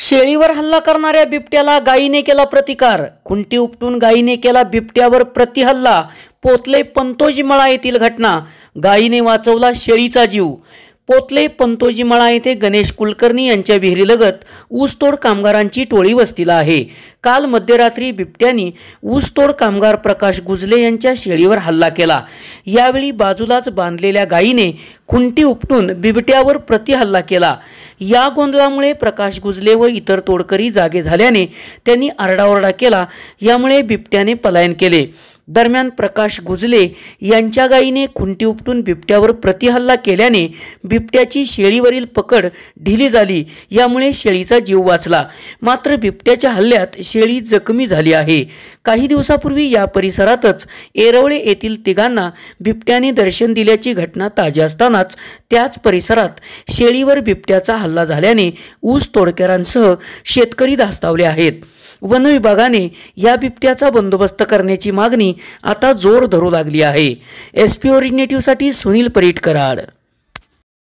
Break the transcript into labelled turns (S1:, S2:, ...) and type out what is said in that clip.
S1: शेळीवर हल्ला करणाऱ्या बिबट्याला गायीने केला प्रतिकार खुंटी उपटून गायीने केला बिबट्यावर प्रतिहल्ला पोतले पंतोजी मळा येथील घटना गायीने वाचवला शेळीचा जीव पोतले पंतोजीमाळा येथे गणेश कुलकर्णी यांच्या विहिरीलगत ऊसतोड कामगारांची टोळी वस्तीला आहे काल मध्यरात्री बिबट्यांनी ऊसतोड कामगार प्रकाश गुजले यांच्या शेळीवर हल्ला केला यावेळी बाजूलाच बांधलेल्या गायीने खुंटी उपटून बिबट्यावर प्रतिहल्ला केला या गोंधळामुळे प्रकाश गुजले व इतर तोडकरी जागे झाल्याने त्यांनी आरडाओरडा केला यामुळे बिबट्याने पलायन केले दरम्यान प्रकाश गुजले यांच्या गायीने खुंटी उपटून बिबट्यावर प्रतिहल्ला केल्याने बिबट्याची शेळीवरील पकड ढिली झाली यामुळे शेळीचा जीव वाचला मात्र बिबट्याच्या हल्ल्यात शेळी जखमी झाली आहे काही दिवसापूर्वी या परिसरातच एरवळे येथील तिघांना बिबट्याने दर्शन दिल्याची घटना ताजी असतानाच त्याच परिसरात शेळीवर बिबट्याचा हल्ला झाल्याने ऊस तोडकऱ्यांसह शेतकरी धास्तावले आहेत वन विभागाने या बिबट्याचा बंदोबस्त करण्याची मागणी आता जोर धरू लागली आहे एस पी ओरिजिनेटिव्हसाठी सुनील परीट कराड